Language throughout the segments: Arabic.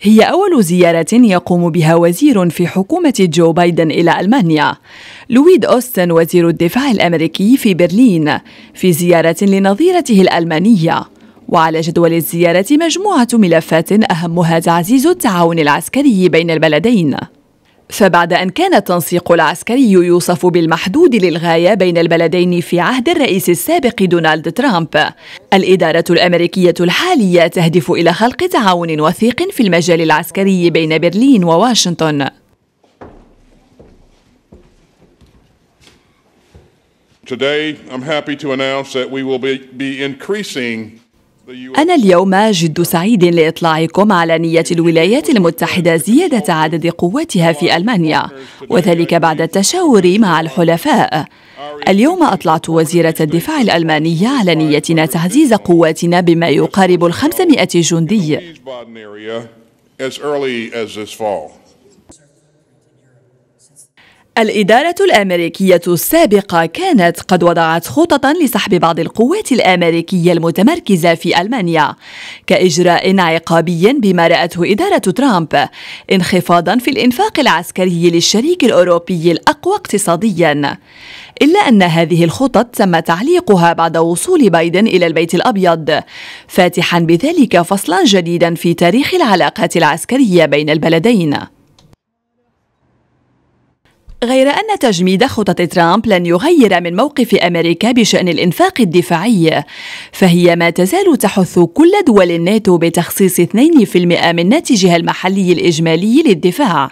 هي أول زيارة يقوم بها وزير في حكومة جو بايدن إلى ألمانيا لويد أوستن وزير الدفاع الأمريكي في برلين في زيارة لنظيرته الألمانية وعلى جدول الزيارة مجموعة ملفات أهمها تعزيز التعاون العسكري بين البلدين فبعد أن كان التنسيق العسكري يوصف بالمحدود للغاية بين البلدين في عهد الرئيس السابق دونالد ترامب الإدارة الأمريكية الحالية تهدف إلى خلق تعاون وثيق في المجال العسكري بين برلين وواشنطن Today, I'm happy to announce that we will be, be increasing أنا اليوم جد سعيد لإطلاعكم على نية الولايات المتحدة زيادة عدد قوتها في ألمانيا وذلك بعد التشاور مع الحلفاء اليوم أطلعت وزيرة الدفاع الألمانية على نيتنا تعزيز قواتنا بما يقارب الخمسمائة جندي الإدارة الأمريكية السابقة كانت قد وضعت خططا لسحب بعض القوات الأمريكية المتمركزة في ألمانيا كإجراء عقابي بما رأته إدارة ترامب انخفاضا في الإنفاق العسكري للشريك الأوروبي الأقوى اقتصاديا إلا أن هذه الخطط تم تعليقها بعد وصول بايدن إلى البيت الأبيض فاتحا بذلك فصلا جديدا في تاريخ العلاقات العسكرية بين البلدين غير أن تجميد خطط ترامب لن يغير من موقف أمريكا بشأن الإنفاق الدفاعي فهي ما تزال تحث كل دول الناتو بتخصيص 2% من ناتجها المحلي الإجمالي للدفاع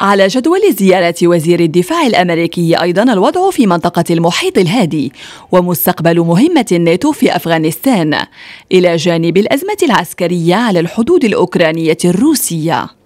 على جدول زيارة وزير الدفاع الأمريكي أيضا الوضع في منطقة المحيط الهادي ومستقبل مهمة الناتو في أفغانستان إلى جانب الأزمة العسكرية على الحدود الأوكرانية الروسية